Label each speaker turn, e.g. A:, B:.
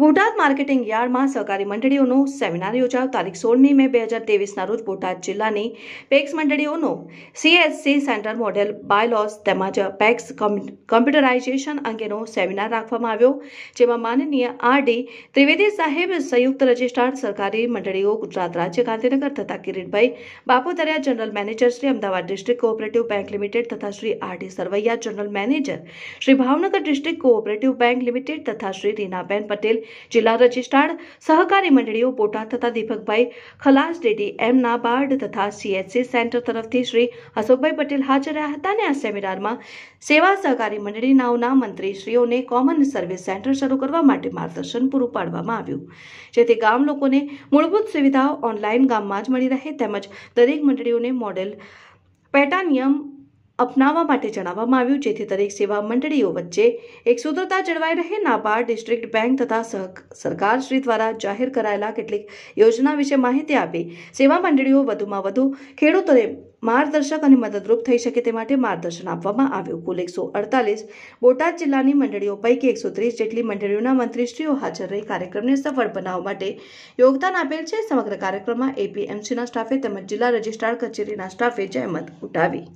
A: Botad marketing યાર્ડમાં સહકારી મંડળીઓનો seminar યોજાયો તારીખ સોળમી મે બે હજાર તેવીસના રોજ બોટાદ જિલ્લાની પેક્સ મંડળીઓનો સીએસસી સેન્ટર મોડેલ બાયલોસ તેમજ પેક્સ કમ્પ્યુટરાઇઝેશન અંગેનો સેમિનાર રાખવામાં આવ્યો જેમાં માનનીય આર ડી ત્રિવેદી સાહેબ સંયુક્ત રજિસ્ટ્રાર સરકારી મંડળીઓ ગુજરાત રાજ્ય ગાંધીનગર તથા Kiritbhai Bapodariya general manager Shri Ahmedabad district cooperative bank limited તથા Shri R D Sarvaiya general manager Shri Bhavnagar district cooperative bank limited તથા શ્રી રીનાબેન પટેલ જિલ્લા રજીસ્ટ્રાર સહકારી મંડળીઓ બોટાદ તથા દીપકભાઈ ખલાસ ડેડી એમના બાર્ડ તથા સીએચસી સેન્ટર તરફથી શ્રી અશોકભાઈ પટેલ હાજર રહ્યા હતા અને આ સેમિનારમાં સેવા સહકારી મંડળીના નાઓના મંત્રીશ્રીઓને કોમન સર્વિસ સેન્ટર શરૂ કરવા માટે માર્ગદર્શન પૂરું પાડવામાં આવ્યું જેથી ગામ લોકોને મૂળભૂત સુવિધાઓ ઓનલાઈન ગામમાં જ મળી રહે તેમજ દરેક મંડળીઓને મોડેલ પેટા નિયમ અપનાવવા માટે જણાવવામાં આવ્યું જેથી દરેક સેવા મંડળીઓ વચ્ચે એક સુદ્રતા જળવાઈ રહે નાબાર્ડ ડિસ્ટ્રિક્ટ બેંક તથા સરકારશ્રી દ્વારા જાહેર કરાયેલા કેટલીક યોજના વિશે માહિતી આપી સેવા મંડળીઓ વધુમાં વધુ ખેડૂતોને માર્ગદર્શક અને મદદરૂપ થઈ શકે તે માટે માર્ગદર્શન આપવામાં આવ્યું કુલ એકસો અડતાલીસ બોટાદ જિલ્લાની મંડળીઓ પૈકી એકસો ત્રીસ જેટલી મંડળીઓના મંત્રીશ્રીઓ હાજર રહી કાર્યક્રમને સફળ બનાવવા માટે યોગદાન આપેલ છે સમગ્ર કાર્યક્રમમાં એપીએમસીના સ્ટાફે તેમજ જિલ્લા રજિસ્ટ્રાર કચેરીના સ્ટાફે જહેમત ઉઠાવી